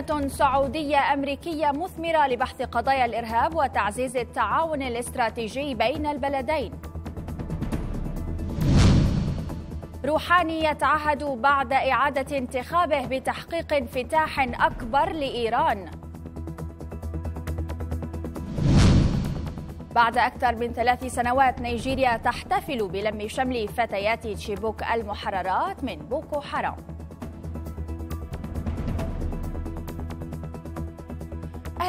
قمة سعودية أمريكية مثمرة لبحث قضايا الإرهاب وتعزيز التعاون الاستراتيجي بين البلدين. روحاني يتعهد بعد إعادة انتخابه بتحقيق انفتاح أكبر لإيران. بعد أكثر من ثلاث سنوات نيجيريا تحتفل بلم شمل فتيات تشيبوك المحررات من بوكو حرام.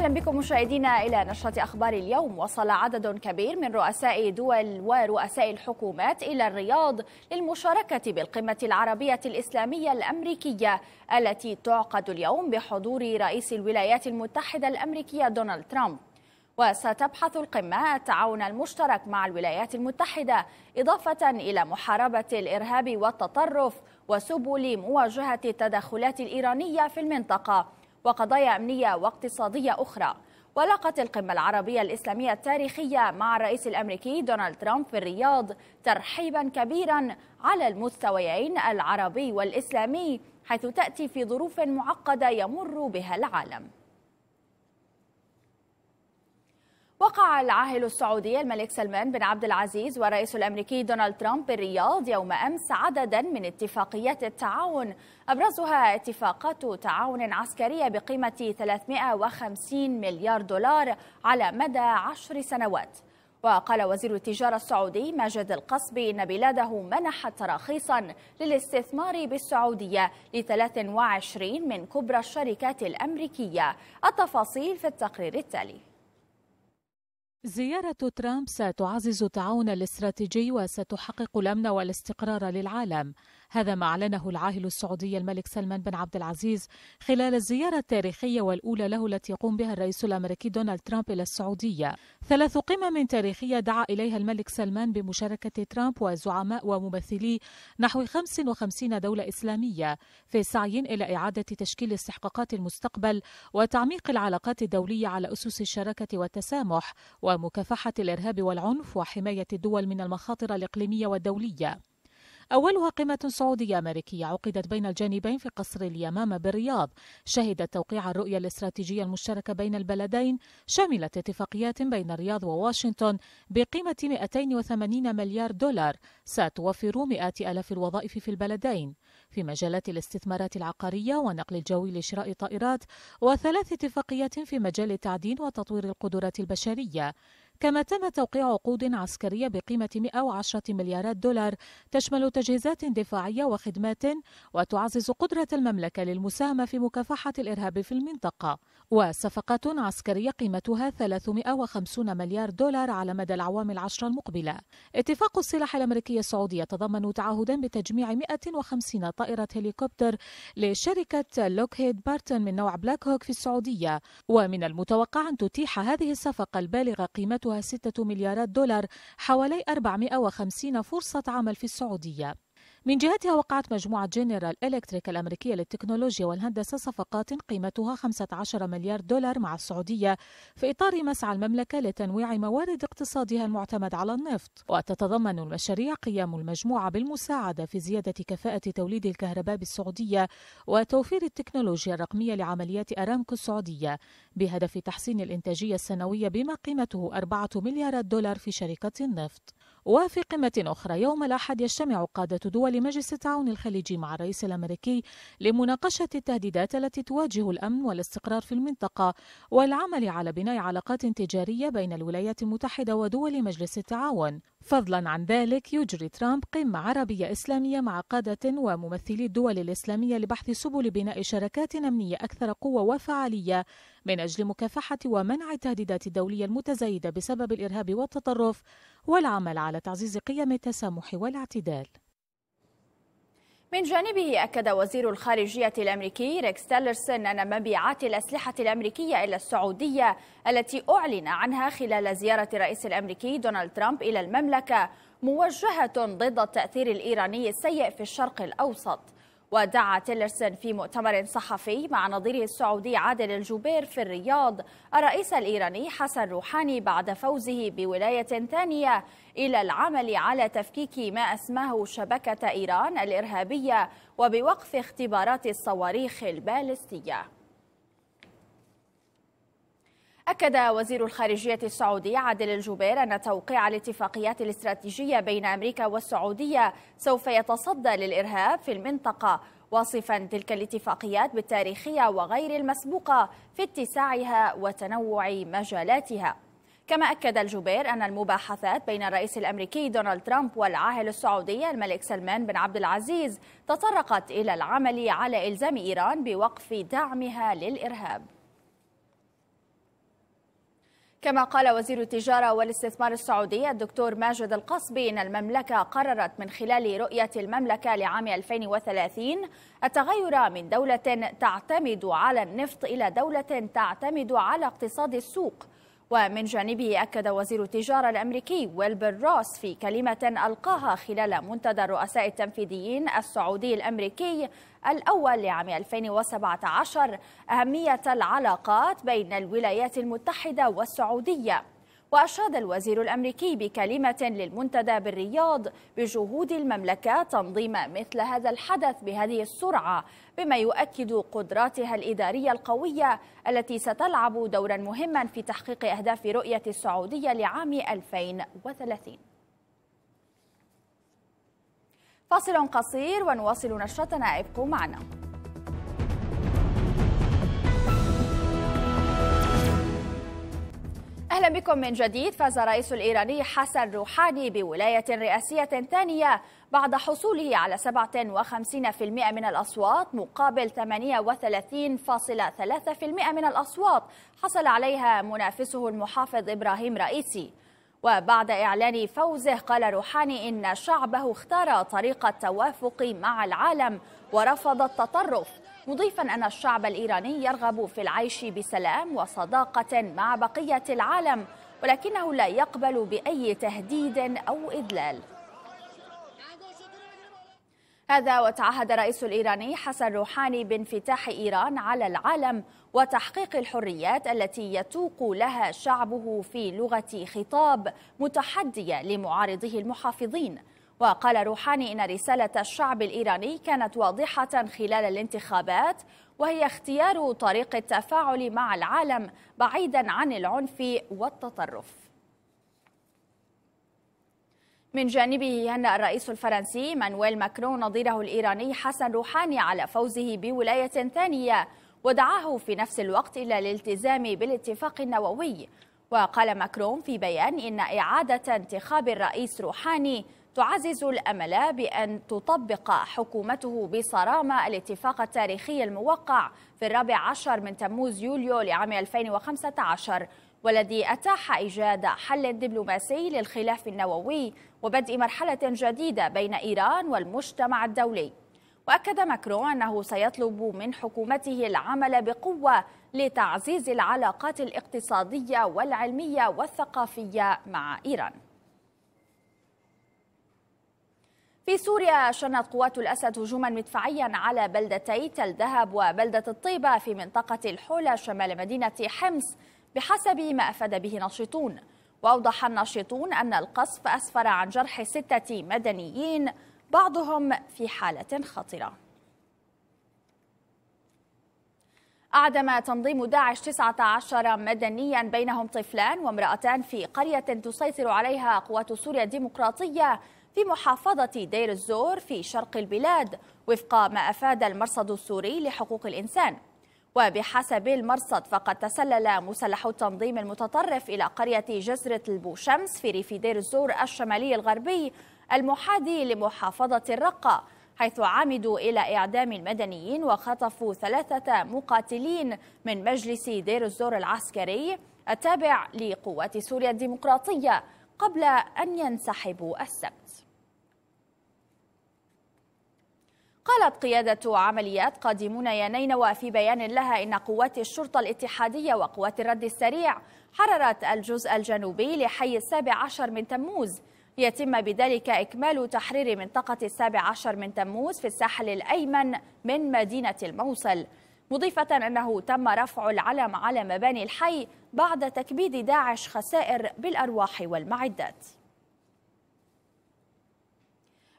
أهلا بكم مشاهدينا إلى نشرة أخبار اليوم وصل عدد كبير من رؤساء دول ورؤساء الحكومات إلى الرياض للمشاركة بالقمة العربية الإسلامية الأمريكية التي تعقد اليوم بحضور رئيس الولايات المتحدة الأمريكية دونالد ترامب وستبحث القمة التعاون المشترك مع الولايات المتحدة إضافة إلى محاربة الإرهاب والتطرف وسبل مواجهة التدخلات الإيرانية في المنطقة وقضايا أمنية واقتصادية أخرى ولاقت القمة العربية الإسلامية التاريخية مع الرئيس الأمريكي دونالد ترامب في الرياض ترحيبا كبيرا على المستويين العربي والإسلامي حيث تأتي في ظروف معقدة يمر بها العالم وقع العاهل السعودي الملك سلمان بن عبد العزيز والرئيس الامريكي دونالد ترامب بالرياض يوم امس عددا من اتفاقيات التعاون ابرزها اتفاقات تعاون عسكريه بقيمه 350 مليار دولار على مدى عشر سنوات وقال وزير التجارة السعودي ماجد القصبي إن بلاده منحت تراخيصا للاستثمار بالسعودية ل 23 من كبرى الشركات الأمريكية التفاصيل في التقرير التالي زيارة ترامب ستعزز التعاون الاستراتيجي وستحقق الأمن والاستقرار للعالم هذا ما أعلنه العاهل السعودي الملك سلمان بن عبد العزيز خلال الزيارة التاريخية والأولى له التي يقوم بها الرئيس الأمريكي دونالد ترامب إلى السعودية ثلاث قمم تاريخية دعا إليها الملك سلمان بمشاركة ترامب وزعماء وممثلي نحو 55 دولة إسلامية في سعي إلى إعادة تشكيل استحقاقات المستقبل وتعميق العلاقات الدولية على أسس الشراكة والتسامح ومكافحة الإرهاب والعنف وحماية الدول من المخاطر الإقليمية والدولية أولها قمة سعودية أمريكية عقدت بين الجانبين في قصر اليمامة بالرياض شهدت توقيع الرؤية الاستراتيجية المشتركة بين البلدين شملت اتفاقيات بين الرياض وواشنطن بقيمة 280 مليار دولار ستوفر مئات ألاف الوظائف في البلدين في مجالات الاستثمارات العقارية والنقل الجوي لشراء طائرات وثلاث اتفاقيات في مجال التعدين وتطوير القدرات البشرية كما تم توقيع عقود عسكرية بقيمة 110 مليارات دولار تشمل تجهيزات دفاعية وخدمات وتعزز قدرة المملكة للمساهمة في مكافحة الإرهاب في المنطقة وصفقات عسكرية قيمتها 350 مليار دولار على مدى العوام العشر المقبلة اتفاق السلاح الأمريكي السعودي يتضمن تعهدا بتجميع 150 طائرة هليكوبتر لشركة لوكهيد بارتن من نوع بلاك هوك في السعودية ومن المتوقع أن تتيح هذه الصفقة البالغة قيمتها 6 مليارات دولار حوالي 450 فرصة عمل في السعودية من جهتها وقعت مجموعة جنرال إلكتريك الأمريكية للتكنولوجيا والهندسة صفقات قيمتها 15 مليار دولار مع السعودية في إطار مسعى المملكة لتنويع موارد اقتصادها المعتمد على النفط وتتضمن المشاريع قيام المجموعة بالمساعدة في زيادة كفاءة توليد الكهرباء بالسعودية وتوفير التكنولوجيا الرقمية لعمليات أرامكو السعودية بهدف تحسين الإنتاجية السنوية بما قيمته 4 مليارات دولار في شركة النفط وفي قمة أخرى يوم الأحد يجتمع قادة دول مجلس التعاون الخليجي مع الرئيس الأمريكي لمناقشة التهديدات التي تواجه الأمن والاستقرار في المنطقة والعمل على بناء علاقات تجارية بين الولايات المتحدة ودول مجلس التعاون فضلا عن ذلك يجري ترامب قمة عربية إسلامية مع قادة وممثلي الدول الإسلامية لبحث سبل بناء شراكات أمنية أكثر قوة وفعالية من أجل مكافحة ومنع التهديدات الدولية المتزايدة بسبب الإرهاب والتطرف والعمل على تعزيز قيم التسامح والاعتدال من جانبه أكد وزير الخارجية الأمريكي ريكس تيلرسون أن مبيعات الأسلحة الأمريكية إلى السعودية التي أعلن عنها خلال زيارة الرئيس الأمريكي دونالد ترامب إلى المملكة موجهة ضد التأثير الإيراني السيء في الشرق الأوسط ودعا تيلرسون في مؤتمر صحفي مع نظيره السعودي عادل الجوبير في الرياض الرئيس الإيراني حسن روحاني بعد فوزه بولاية ثانية إلى العمل على تفكيك ما أسماه شبكة إيران الإرهابية وبوقف اختبارات الصواريخ البالستية أكد وزير الخارجية السعودي عادل الجبير أن توقيع الاتفاقيات الاستراتيجية بين أمريكا والسعودية سوف يتصدى للإرهاب في المنطقة واصفا تلك الاتفاقيات بالتاريخية وغير المسبوقة في اتساعها وتنوع مجالاتها كما أكد الجبير أن المباحثات بين الرئيس الأمريكي دونالد ترامب والعاهل السعودي الملك سلمان بن عبد العزيز تطرقت إلى العمل على إلزام إيران بوقف دعمها للإرهاب كما قال وزير التجارة والاستثمار السعودي الدكتور ماجد القصبي إن المملكة قررت من خلال رؤية المملكة لعام 2030 التغير من دولة تعتمد على النفط إلى دولة تعتمد على اقتصاد السوق ومن جانبه أكد وزير التجارة الأمريكي ويلبر روس في كلمة ألقاها خلال منتدى الرؤساء التنفيذيين السعودي الأمريكي الأول لعام 2017 أهمية العلاقات بين الولايات المتحدة والسعودية وأشاد الوزير الأمريكي بكلمة للمنتدى بالرياض بجهود المملكة تنظيم مثل هذا الحدث بهذه السرعة بما يؤكد قدراتها الإدارية القوية التي ستلعب دورا مهما في تحقيق أهداف رؤية السعودية لعام 2030 فاصل قصير ونواصل نشرتنا ابقوا معنا أهلا بكم من جديد فاز الرئيس الإيراني حسن روحاني بولاية رئاسية ثانية بعد حصوله على 57% من الأصوات مقابل 38.3% من الأصوات حصل عليها منافسه المحافظ إبراهيم رئيسي وبعد إعلان فوزه قال روحاني إن شعبه اختار طريق التوافق مع العالم ورفض التطرف مضيفا أن الشعب الإيراني يرغب في العيش بسلام وصداقة مع بقية العالم ولكنه لا يقبل بأي تهديد أو إذلال هذا وتعهد الرئيس الإيراني حسن روحاني بانفتاح إيران على العالم وتحقيق الحريات التي يتوق لها شعبه في لغة خطاب متحدية لمعارضيه المحافظين وقال روحاني إن رسالة الشعب الإيراني كانت واضحة خلال الانتخابات وهي اختيار طريق التفاعل مع العالم بعيدا عن العنف والتطرف من جانبه هنأ الرئيس الفرنسي مانويل ماكرون نظيره الإيراني حسن روحاني على فوزه بولاية ثانية ودعاه في نفس الوقت إلى الالتزام بالاتفاق النووي وقال ماكرون في بيان إن إعادة انتخاب الرئيس روحاني تعزز الأمل بأن تطبق حكومته بصرامة الاتفاق التاريخي الموقع في الرابع عشر من تموز يوليو لعام 2015 والذي أتاح إيجاد حل دبلوماسي للخلاف النووي وبدء مرحلة جديدة بين إيران والمجتمع الدولي وأكد ماكرون أنه سيطلب من حكومته العمل بقوة لتعزيز العلاقات الاقتصادية والعلمية والثقافية مع إيران في سوريا شنت قوات الأسد هجوما مدفعيا على بلدتي تل دهب وبلدة الطيبة في منطقة الحولة شمال مدينة حمص بحسب ما أفاد به ناشطون وأوضح الناشطون أن القصف أسفر عن جرح ستة مدنيين بعضهم في حالة خطرة أعدم تنظيم داعش 19 مدنيا بينهم طفلان وامرأتان في قرية تسيطر عليها قوات سوريا الديمقراطية في محافظة دير الزور في شرق البلاد وفق ما أفاد المرصد السوري لحقوق الإنسان وبحسب المرصد فقد تسلل مسلحو التنظيم المتطرف إلى قرية جزرة البوشمس في ريف دير الزور الشمالي الغربي المحادي لمحافظة الرقة حيث عمدوا إلى إعدام المدنيين وخطفوا ثلاثة مقاتلين من مجلس دير الزور العسكري التابع لقوات سوريا الديمقراطية قبل أن ينسحبوا السبت قالت قيادة عمليات قادمون يا نينوى في بيان لها إن قوات الشرطة الاتحادية وقوات الرد السريع حررت الجزء الجنوبي لحي السابع عشر من تموز يتم بذلك إكمال تحرير منطقة السابع عشر من تموز في الساحل الأيمن من مدينة الموصل مضيفة أنه تم رفع العلم على مباني الحي بعد تكبيد داعش خسائر بالأرواح والمعدات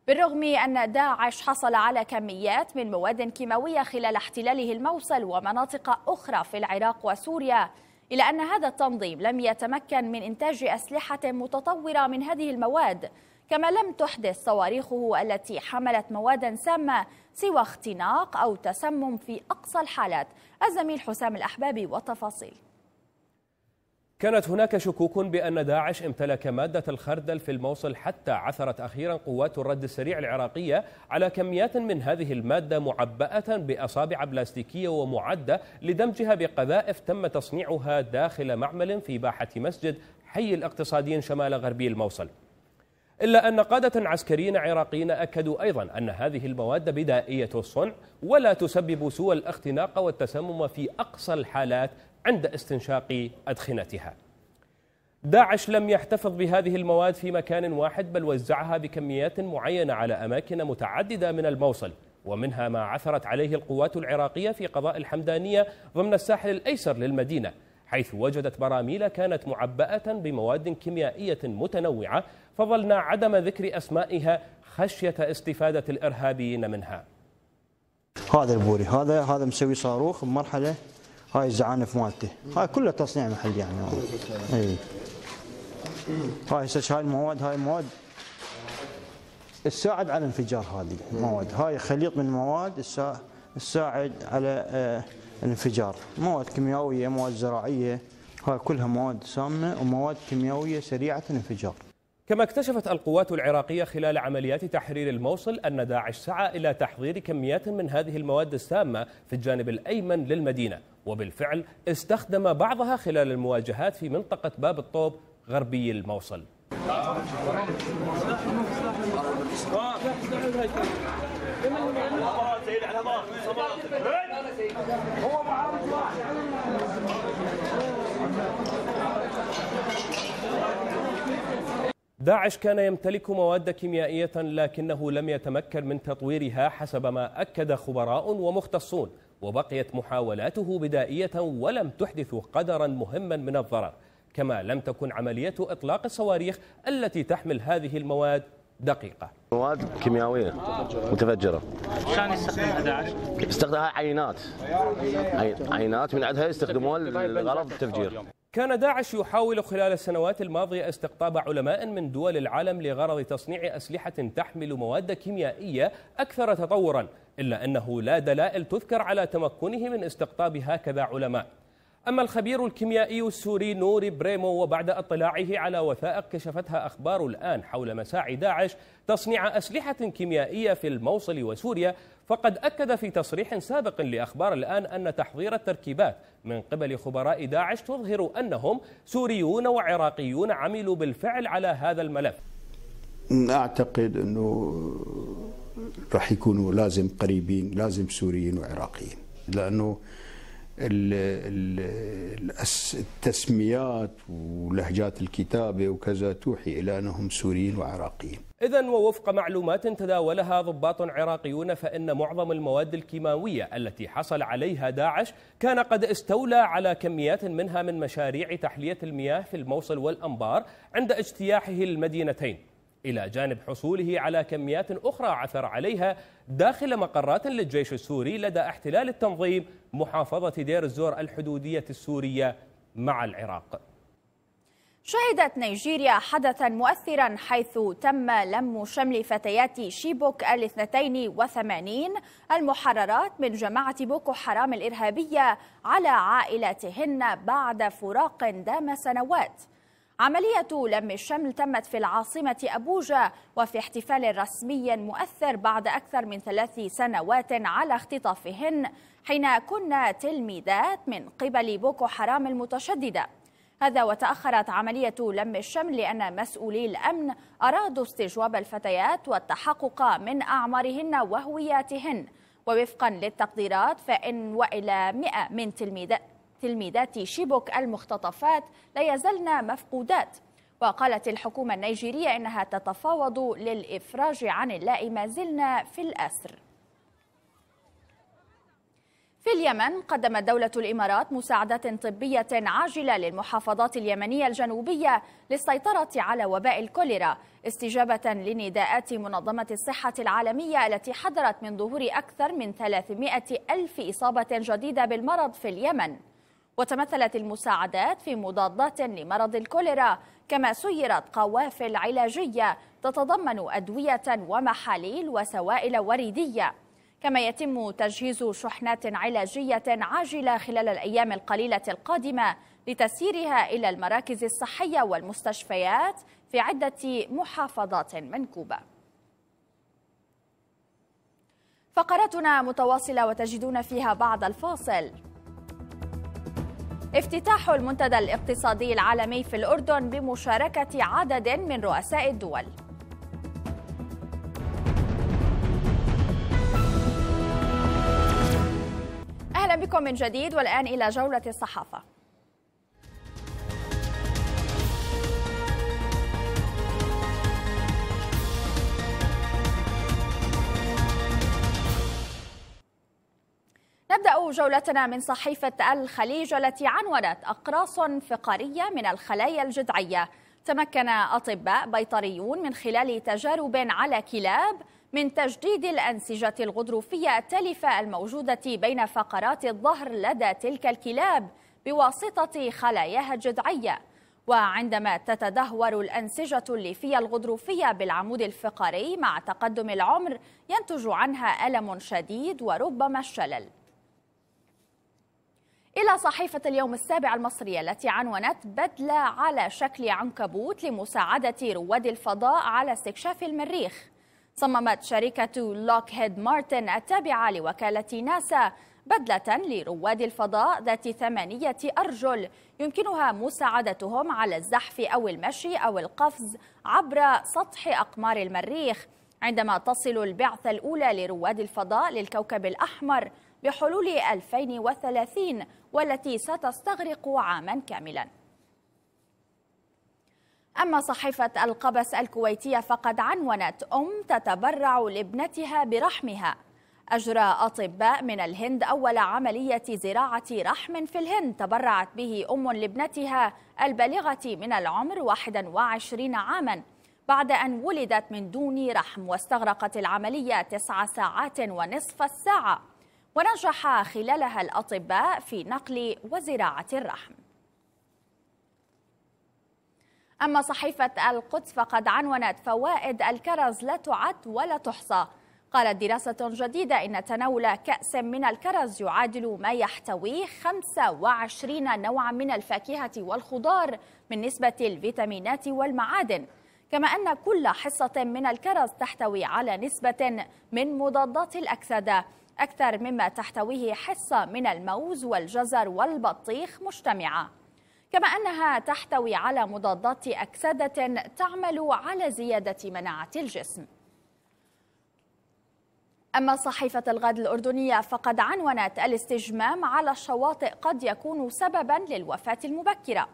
بالرغم أن داعش حصل على كميات من مواد كيماوية خلال احتلاله الموصل ومناطق أخرى في العراق وسوريا إلا أن هذا التنظيم لم يتمكن من إنتاج أسلحة متطورة من هذه المواد كما لم تحدث صواريخه التي حملت موادا سامة سوى اختناق أو تسمم في أقصى الحالات الزميل حسام الأحبابي والتفاصيل كانت هناك شكوك بأن داعش امتلك مادة الخردل في الموصل حتى عثرت أخيرا قوات الرد السريع العراقية على كميات من هذه المادة معبأة بأصابع بلاستيكية ومعدة لدمجها بقذائف تم تصنيعها داخل معمل في باحة مسجد حي الاقتصاديين شمال غربي الموصل إلا أن قادة عسكريين عراقيين أكدوا أيضا أن هذه المواد بدائية الصنع ولا تسبب سوى الاختناق والتسمم في أقصى الحالات عند استنشاق أدخنتها داعش لم يحتفظ بهذه المواد في مكان واحد بل وزعها بكميات معينة على أماكن متعددة من الموصل ومنها ما عثرت عليه القوات العراقية في قضاء الحمدانية ضمن الساحل الأيسر للمدينة حيث وجدت براميل كانت معبأة بمواد كيميائية متنوعة فظلنا عدم ذكر أسمائها خشية استفادة الإرهابيين منها هذا البوري هذا هذا مسوي صاروخ بمرحلة هاي الزعانف مالته هاي كلها تصنيع محلي يعني اي هاي هسه هاي المواد هاي المواد تساعد على انفجار هذه المواد هاي خليط من مواد تساعد على آه، الانفجار مواد كيميائيه مواد زراعيه هاي كلها مواد سامه ومواد كيميائيه سريعه الانفجار كما اكتشفت القوات العراقية خلال عمليات تحرير الموصل أن داعش سعى إلى تحضير كميات من هذه المواد السامة في الجانب الأيمن للمدينة وبالفعل استخدم بعضها خلال المواجهات في منطقة باب الطوب غربي الموصل هو داعش كان يمتلك مواد كيميائية لكنه لم يتمكن من تطويرها حسب ما أكد خبراء ومختصون وبقيت محاولاته بدائية ولم تحدث قدرا مهما من الضرر كما لم تكن عملية إطلاق الصواريخ التي تحمل هذه المواد دقيقة مواد كيميائية متفجرة شلون يستخدمها داعش؟ استخدمها عينات عينات من عندها يستخدمون لغرض التفجير كان داعش يحاول خلال السنوات الماضية استقطاب علماء من دول العالم لغرض تصنيع أسلحة تحمل مواد كيميائية أكثر تطورا إلا أنه لا دلائل تذكر على تمكنه من استقطاب هكذا علماء أما الخبير الكيميائي السوري نوري بريمو وبعد اطلاعه على وثائق كشفتها أخبار الآن حول مساعي داعش تصنيع أسلحة كيميائية في الموصل وسوريا فقد أكد في تصريح سابق لأخبار الآن أن تحضير التركيبات من قبل خبراء داعش تظهر أنهم سوريون وعراقيون عملوا بالفعل على هذا الملف أعتقد أنه راح يكونوا لازم قريبين لازم سوريين وعراقيين لأنه التسميات ولهجات الكتابة وكذا توحي إلى أنهم سوريين وعراقيين إذا ووفق معلومات تداولها ضباط عراقيون فإن معظم المواد الكيماوية التي حصل عليها داعش كان قد استولى على كميات منها من مشاريع تحلية المياه في الموصل والأنبار عند اجتياحه المدينتين إلى جانب حصوله على كميات أخرى عثر عليها داخل مقرات للجيش السوري لدى احتلال التنظيم محافظة دير الزور الحدودية السورية مع العراق شهدت نيجيريا حدثا مؤثرا حيث تم لم شمل فتيات شيبوك الاثنتين وثمانين المحررات من جماعة بوكو حرام الإرهابية على عائلاتهن بعد فراق دام سنوات عملية لم الشمل تمت في العاصمة أبوجا وفي احتفال رسمي مؤثر بعد أكثر من ثلاث سنوات على اختطافهن حين كنا تلميذات من قبل بوكو حرام المتشددة هذا وتأخرت عملية لم الشمل لأن مسؤولي الأمن أرادوا استجواب الفتيات والتحقق من أعمارهن وهوياتهن ووفقا للتقديرات فإن وإلى 100 من تلميذات تلميذات شيبوك المختطفات لا يزلن مفقودات وقالت الحكومة النيجيرية إنها تتفاوض للإفراج عن اللائي ما زلنا في الأسر في اليمن قدمت دولة الإمارات مساعدات طبية عاجلة للمحافظات اليمنية الجنوبية للسيطرة على وباء الكوليرا استجابة لنداءات منظمة الصحة العالمية التي حذرت من ظهور أكثر من 300 ألف إصابة جديدة بالمرض في اليمن وتمثلت المساعدات في مضادات لمرض الكوليرا كما سيرت قوافل علاجية تتضمن أدوية ومحاليل وسوائل وريدية كما يتم تجهيز شحنات علاجية عاجلة خلال الأيام القليلة القادمة لتسييرها إلى المراكز الصحية والمستشفيات في عدة محافظات منكوبة فقرتنا متواصلة وتجدون فيها بعد الفاصل افتتاح المنتدى الاقتصادي العالمي في الأردن بمشاركة عدد من رؤساء الدول أهلا بكم من جديد والآن إلى جولة الصحافة نبدأ جولتنا من صحيفة الخليج التي عنونت أقراص فقارية من الخلايا الجذعية تمكن أطباء بيطريون من خلال تجارب على كلاب من تجديد الأنسجة الغضروفية التالفة الموجودة بين فقرات الظهر لدى تلك الكلاب بواسطة خلاياها الجذعية وعندما تتدهور الأنسجة الليفية الغضروفية بالعمود الفقري مع تقدم العمر ينتج عنها ألم شديد وربما الشلل إلى صحيفة اليوم السابع المصرية التي عنونت بدلة على شكل عنكبوت لمساعدة رواد الفضاء على استكشاف المريخ صممت شركة لوكهيد مارتن التابعة لوكالة ناسا بدلة لرواد الفضاء ذات ثمانية أرجل يمكنها مساعدتهم على الزحف أو المشي أو القفز عبر سطح أقمار المريخ عندما تصل البعثة الأولى لرواد الفضاء للكوكب الأحمر بحلول 2030 والتي ستستغرق عاما كاملا أما صحيفة القبس الكويتية فقد عنونت أم تتبرع لابنتها برحمها أجرى أطباء من الهند أول عملية زراعة رحم في الهند تبرعت به أم لابنتها البالغة من العمر 21 عاماً بعد أن ولدت من دون رحم واستغرقت العملية تسع ساعات ونصف الساعة ونجح خلالها الأطباء في نقل وزراعة الرحم أما صحيفة القدس فقد عنونت فوائد الكرز لا تعد ولا تحصى قالت دراسة جديدة إن تناول كأس من الكرز يعادل ما يحتويه 25 نوعا من الفاكهة والخضار من نسبة الفيتامينات والمعادن كما أن كل حصة من الكرز تحتوي على نسبة من مضادات الأكسدة أكثر مما تحتويه حصة من الموز والجزر والبطيخ مجتمعة كما أنها تحتوي على مضادات أكسدة تعمل على زيادة مناعة الجسم أما صحيفة الغد الأردنية فقد عنونت الاستجمام على الشواطئ قد يكون سببا للوفاة المبكرة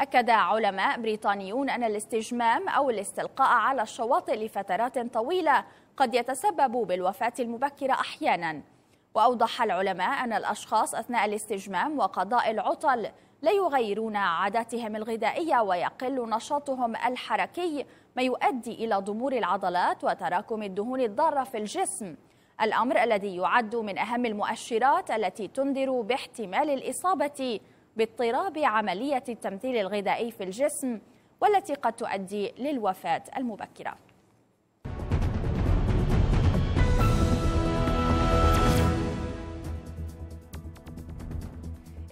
أكد علماء بريطانيون أن الاستجمام أو الاستلقاء على الشواطئ لفترات طويلة قد يتسبب بالوفاة المبكرة أحيانا وأوضح العلماء أن الأشخاص أثناء الاستجمام وقضاء العطل لا يغيرون عاداتهم الغذائية ويقل نشاطهم الحركي ما يؤدي إلى ضمور العضلات وتراكم الدهون الضارة في الجسم الأمر الذي يعد من أهم المؤشرات التي تنذر باحتمال الإصابة باضطراب عملية التمثيل الغذائي في الجسم والتي قد تؤدي للوفاة المبكرة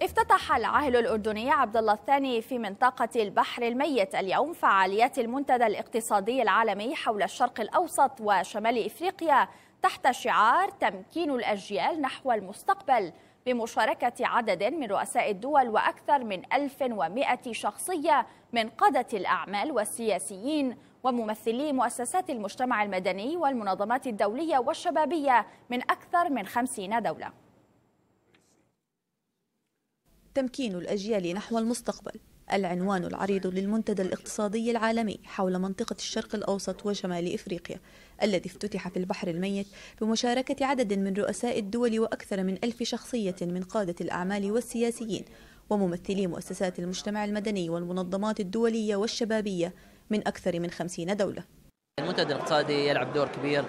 افتتح العاهل الأردني عبد الله الثاني في منطقة البحر الميت اليوم فعاليات المنتدى الاقتصادي العالمي حول الشرق الأوسط وشمال إفريقيا تحت شعار تمكين الأجيال نحو المستقبل بمشاركة عدد من رؤساء الدول وأكثر من 1100 شخصية من قادة الأعمال والسياسيين وممثلي مؤسسات المجتمع المدني والمنظمات الدولية والشبابية من أكثر من 50 دولة تمكين الأجيال نحو المستقبل العنوان العريض للمنتدى الاقتصادي العالمي حول منطقة الشرق الأوسط وشمال إفريقيا الذي افتتح في البحر الميت بمشاركة عدد من رؤساء الدول وأكثر من ألف شخصية من قادة الأعمال والسياسيين وممثلي مؤسسات المجتمع المدني والمنظمات الدولية والشبابية من أكثر من خمسين دولة المنتدى الاقتصادي يلعب دور كبير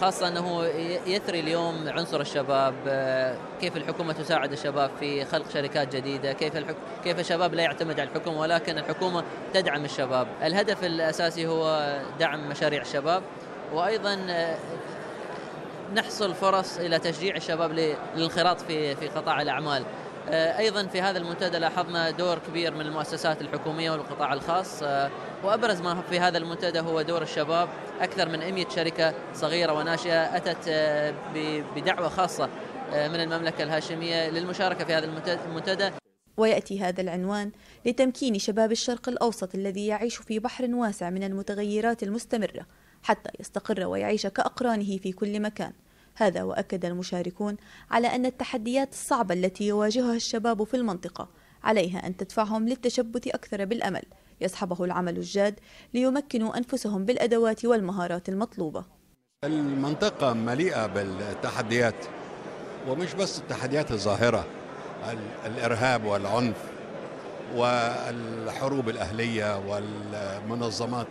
خاصة أنه يثري اليوم عنصر الشباب آه، كيف الحكومة تساعد الشباب في خلق شركات جديدة كيف الحك... كيف الشباب لا يعتمد على الحكومة ولكن الحكومة تدعم الشباب الهدف الأساسي هو دعم مشاريع الشباب وأيضا آه، نحصل فرص إلى تشجيع الشباب للانخراط في في قطاع الأعمال آه، أيضا في هذا المنتدى لاحظنا دور كبير من المؤسسات الحكومية والقطاع الخاص آه، وأبرز ما في هذا المنتدى هو دور الشباب أكثر من 100 شركة صغيرة وناشئة أتت آه، بدعوة خاصة من المملكة الهاشمية للمشاركة في هذا المنتدى ويأتي هذا العنوان لتمكين شباب الشرق الأوسط الذي يعيش في بحر واسع من المتغيرات المستمرة حتى يستقر ويعيش كأقرانه في كل مكان هذا وأكد المشاركون على أن التحديات الصعبة التي يواجهها الشباب في المنطقة عليها أن تدفعهم للتشبث أكثر بالأمل يصحبه العمل الجاد ليمكنوا أنفسهم بالأدوات والمهارات المطلوبة المنطقة مليئة بالتحديات ومش بس التحديات الظاهرة الإرهاب والعنف والحروب الأهلية والمنظمات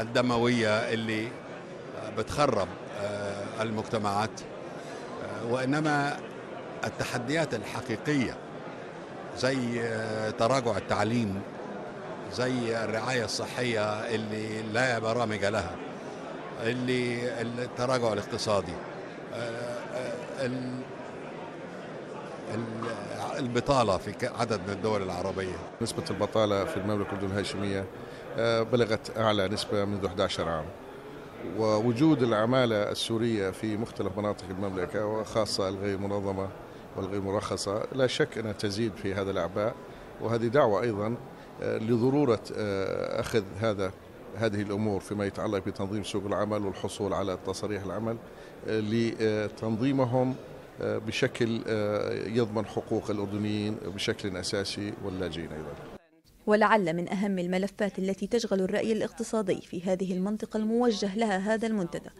الدموية اللي بتخرب آه، المجتمعات آه، وإنما التحديات الحقيقية زي آه، تراجع التعليم زي الرعاية الصحية اللي لا برامج لها اللي التراجع الاقتصادي البطالة في عدد من الدول العربية نسبة البطالة في المملكة الأردن الهاشمية بلغت أعلى نسبة منذ 11 عام ووجود العمالة السورية في مختلف مناطق المملكة وخاصة الغير منظمة والغير مرخصة لا شك أنها تزيد في هذا الأعباء وهذه دعوة أيضا آه، لضرورة آه، أخذ هذا هذه الأمور فيما يتعلق بتنظيم سوق العمل والحصول على تصاريح العمل آه، لتنظيمهم بشكل يضمن حقوق الأردنيين بشكل أساسي واللاجئين أيضا ولعل من أهم الملفات التي تشغل الرأي الاقتصادي في هذه المنطقة الموجه لها هذا المنتدى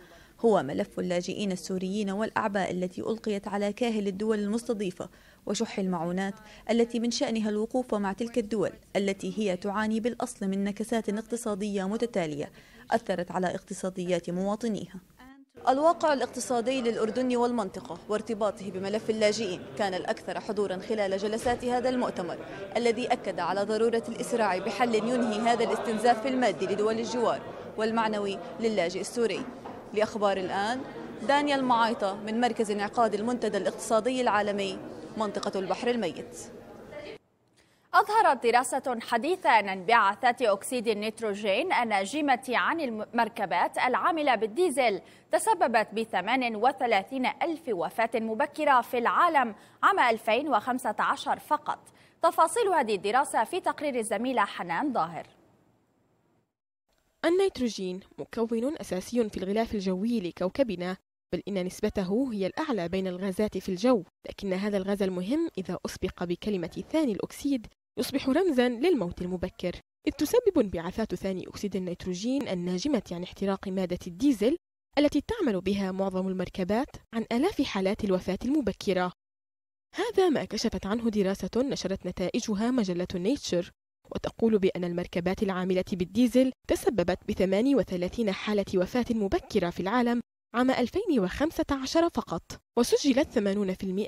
هو ملف اللاجئين السوريين والأعباء التي ألقيت على كاهل الدول المستضيفة وشح المعونات التي من شأنها الوقوف مع تلك الدول التي هي تعاني بالأصل من نكسات اقتصادية متتالية أثرت على اقتصاديات مواطنيها الواقع الاقتصادي للأردن والمنطقة وارتباطه بملف اللاجئين كان الأكثر حضورا خلال جلسات هذا المؤتمر الذي أكد على ضرورة الإسراع بحل ينهي هذا الاستنزاف المادي لدول الجوار والمعنوي للاجئ السوري لأخبار الآن دانيال معايطة من مركز انعقاد المنتدى الاقتصادي العالمي منطقة البحر الميت أظهرت دراسة حديثة أن انبعاثات أكسيد النيتروجين الناجمة عن المركبات العاملة بالديزل تسببت ب 38 ألف وفاة مبكرة في العالم عام 2015 فقط تفاصيل هذه الدراسة في تقرير الزميلة حنان ظاهر النيتروجين مكون أساسي في الغلاف الجوي لكوكبنا بل إن نسبته هي الأعلى بين الغازات في الجو لكن هذا الغاز المهم إذا أسبق بكلمة ثاني الأكسيد يصبح رمزا للموت المبكر إذ تسبب انبعاثات ثاني أكسيد النيتروجين الناجمة عن احتراق مادة الديزل التي تعمل بها معظم المركبات عن آلاف حالات الوفاة المبكرة هذا ما كشفت عنه دراسة نشرت نتائجها مجلة نيتشر وتقول بأن المركبات العاملة بالديزل تسببت ب 38 حالة وفاة مبكرة في العالم عام 2015 فقط وسجلت 80%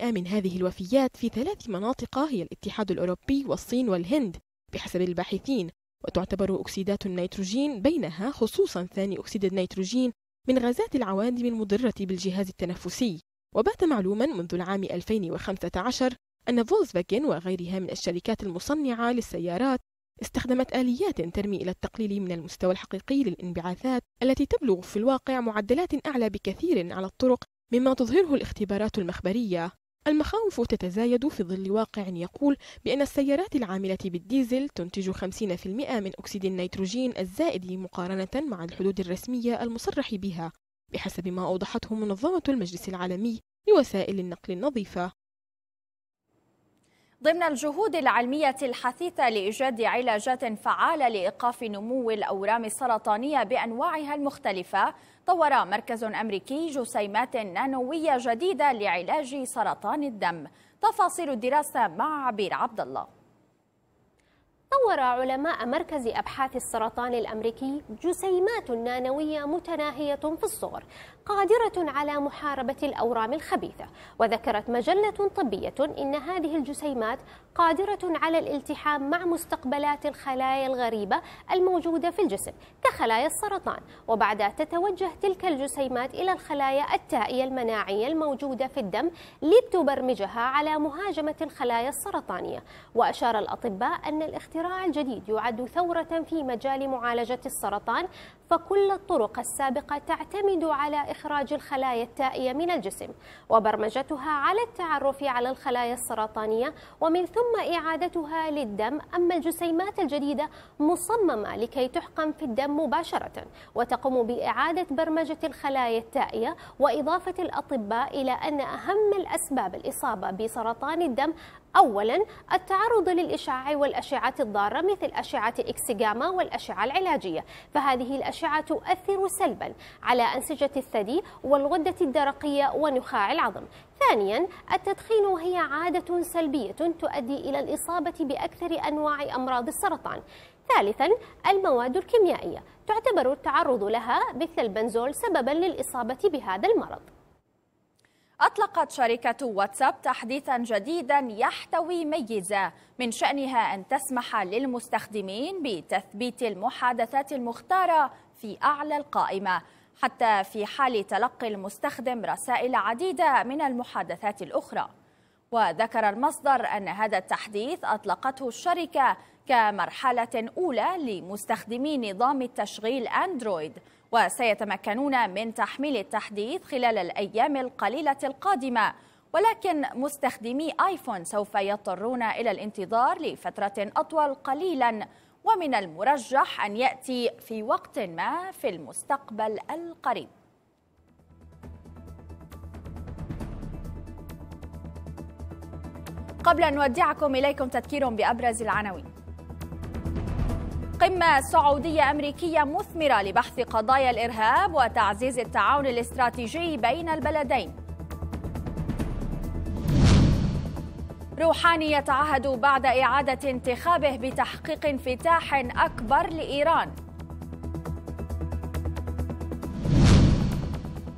من هذه الوفيات في ثلاث مناطق هي الاتحاد الأوروبي والصين والهند بحسب الباحثين وتعتبر أكسيدات النيتروجين بينها خصوصا ثاني أكسيد النيتروجين من غازات العوادم المضرة بالجهاز التنفسي وبات معلوما منذ العام 2015 أن فولkswagen وغيرها من الشركات المصنعة للسيارات استخدمت آليات ترمي إلى التقليل من المستوى الحقيقي للانبعاثات التي تبلغ في الواقع معدلات أعلى بكثير على الطرق مما تظهره الاختبارات المخبرية المخاوف تتزايد في ظل واقع يقول بأن السيارات العاملة بالديزل تنتج 50% من أكسيد النيتروجين الزائد مقارنة مع الحدود الرسمية المصرح بها بحسب ما أوضحته منظمة المجلس العالمي لوسائل النقل النظيفة ضمن الجهود العلمية الحثيثة لإيجاد علاجات فعالة لإيقاف نمو الأورام السرطانية بأنواعها المختلفة طور مركز أمريكي جسيمات نانوية جديدة لعلاج سرطان الدم تفاصيل الدراسة مع عبير عبد الله طور علماء مركز أبحاث السرطان الأمريكي جسيمات نانوية متناهية في الصغر قادرة على محاربة الأورام الخبيثة وذكرت مجلة طبية إن هذه الجسيمات قادرة على الالتحام مع مستقبلات الخلايا الغريبة الموجودة في الجسم كخلايا السرطان وبعدها تتوجه تلك الجسيمات إلى الخلايا التائية المناعية الموجودة في الدم لتبرمجها على مهاجمة الخلايا السرطانية وأشار الأطباء أن الاختراع الجديد يعد ثورة في مجال معالجة السرطان فكل الطرق السابقة تعتمد على إخراج الخلايا التائية من الجسم وبرمجتها على التعرف على الخلايا السرطانية ومن ثم إعادتها للدم أما الجسيمات الجديدة مصممة لكي تحقن في الدم مباشرة وتقوم بإعادة برمجة الخلايا التائية وإضافة الأطباء إلى أن أهم الأسباب الإصابة بسرطان الدم أولا التعرض للإشعاع والأشعة الضارة مثل أشعة إكس جاما والأشعة العلاجية فهذه الأشعة تؤثر سلبا على أنسجة الثدي الثدي والغدة الدرقية ونخاع العظم ثانيا التدخين هي عادة سلبية تؤدي إلى الإصابة بأكثر أنواع أمراض السرطان ثالثا المواد الكيميائية تعتبر التعرض لها مثل البنزول سببا للإصابة بهذا المرض أطلقت شركة واتساب تحديثا جديدا يحتوي ميزة من شأنها أن تسمح للمستخدمين بتثبيت المحادثات المختارة في أعلى القائمة حتى في حال تلقي المستخدم رسائل عديدة من المحادثات الأخرى وذكر المصدر أن هذا التحديث أطلقته الشركة كمرحلة أولى لمستخدمي نظام التشغيل أندرويد وسيتمكنون من تحميل التحديث خلال الأيام القليلة القادمة ولكن مستخدمي آيفون سوف يضطرون إلى الانتظار لفترة أطول قليلا ومن المرجح أن يأتي في وقت ما في المستقبل القريب قبل أن نودعكم إليكم تذكير بأبرز العناوين قمة سعودية أمريكية مثمرة لبحث قضايا الإرهاب وتعزيز التعاون الاستراتيجي بين البلدين روحاني يتعهد بعد إعادة انتخابه بتحقيق انفتاح أكبر لإيران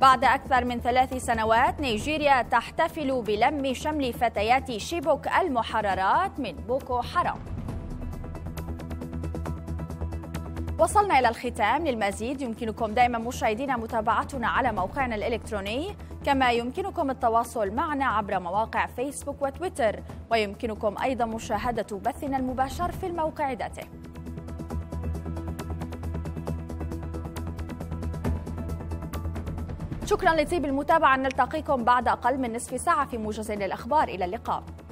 بعد أكثر من ثلاث سنوات نيجيريا تحتفل بلم شمل فتيات شيبوك المحررات من بوكو حرام وصلنا إلى الختام للمزيد يمكنكم دائما مشاهدينا متابعتنا على موقعنا الإلكتروني كما يمكنكم التواصل معنا عبر مواقع فيسبوك وتويتر ويمكنكم أيضا مشاهدة بثنا المباشر في الموقع ذاته شكرا لطيب المتابعة نلتقيكم بعد أقل من نصف ساعة في موجز للأخبار إلى اللقاء